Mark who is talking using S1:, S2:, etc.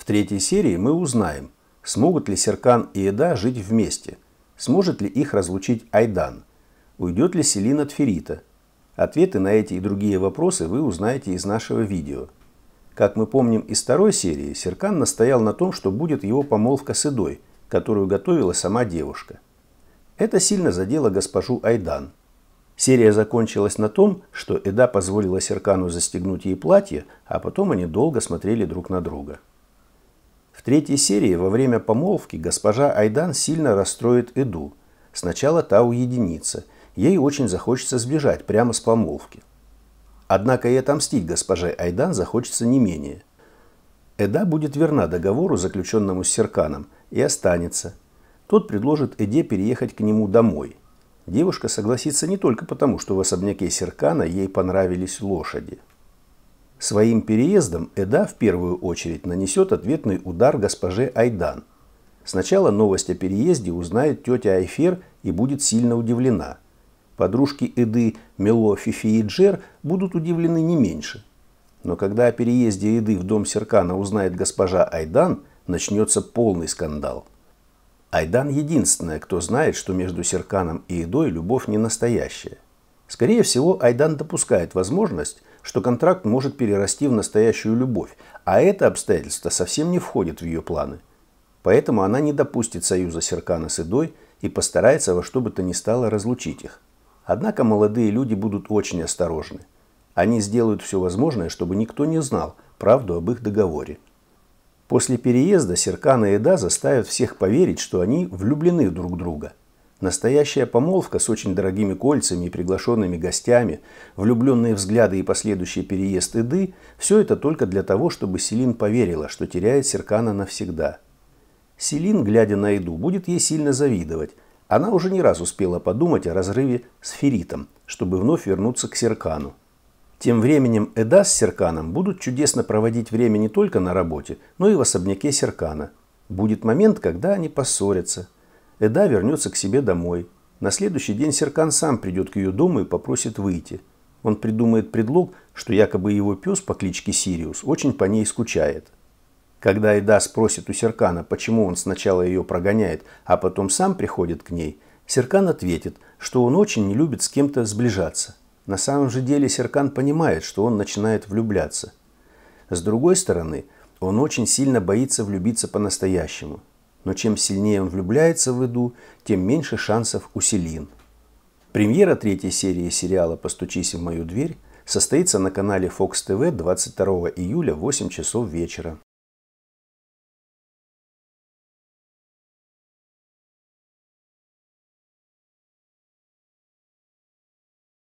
S1: В третьей серии мы узнаем, смогут ли Серкан и Эда жить вместе, сможет ли их разлучить Айдан, уйдет ли Селин от Ферита. Ответы на эти и другие вопросы вы узнаете из нашего видео. Как мы помним из второй серии, Серкан настоял на том, что будет его помолвка с Эдой, которую готовила сама девушка. Это сильно задело госпожу Айдан. Серия закончилась на том, что Эда позволила Серкану застегнуть ей платье, а потом они долго смотрели друг на друга. В третьей серии во время помолвки госпожа Айдан сильно расстроит Эду. Сначала та уединится. Ей очень захочется сбежать прямо с помолвки. Однако и отомстить госпоже Айдан захочется не менее. Эда будет верна договору, заключенному с Серканом, и останется. Тот предложит Эде переехать к нему домой. Девушка согласится не только потому, что в особняке Серкана ей понравились лошади – Своим переездом Эда в первую очередь нанесет ответный удар госпоже Айдан. Сначала новость о переезде узнает тетя Айфер и будет сильно удивлена. Подружки Эды Мело, Фифи и Джер будут удивлены не меньше. Но когда о переезде Эды в дом Серкана узнает госпожа Айдан, начнется полный скандал. Айдан единственная, кто знает, что между Серканом и Эдой любовь не настоящая. Скорее всего, Айдан допускает возможность, что контракт может перерасти в настоящую любовь, а это обстоятельство совсем не входит в ее планы. Поэтому она не допустит союза Серкана с Идой и постарается во что бы то ни стало разлучить их. Однако молодые люди будут очень осторожны. Они сделают все возможное, чтобы никто не знал правду об их договоре. После переезда Серкана и Эда заставят всех поверить, что они влюблены друг в друга – Настоящая помолвка с очень дорогими кольцами и приглашенными гостями, влюбленные взгляды и последующий переезд Эды – все это только для того, чтобы Селин поверила, что теряет Серкана навсегда. Селин, глядя на Эду, будет ей сильно завидовать. Она уже не раз успела подумать о разрыве с Феритом, чтобы вновь вернуться к Серкану. Тем временем Эда с Серканом будут чудесно проводить время не только на работе, но и в особняке Серкана. Будет момент, когда они поссорятся – Эда вернется к себе домой. На следующий день Серкан сам придет к ее дому и попросит выйти. Он придумает предлог, что якобы его пес по кличке Сириус очень по ней скучает. Когда Эда спросит у Серкана, почему он сначала ее прогоняет, а потом сам приходит к ней, Серкан ответит, что он очень не любит с кем-то сближаться. На самом же деле Серкан понимает, что он начинает влюбляться. С другой стороны, он очень сильно боится влюбиться по-настоящему – но чем сильнее он влюбляется в Иду, тем меньше шансов у Селин. Премьера третьей серии сериала «Постучись в мою дверь» состоится на канале Fox TV 22 июля в 8 часов вечера.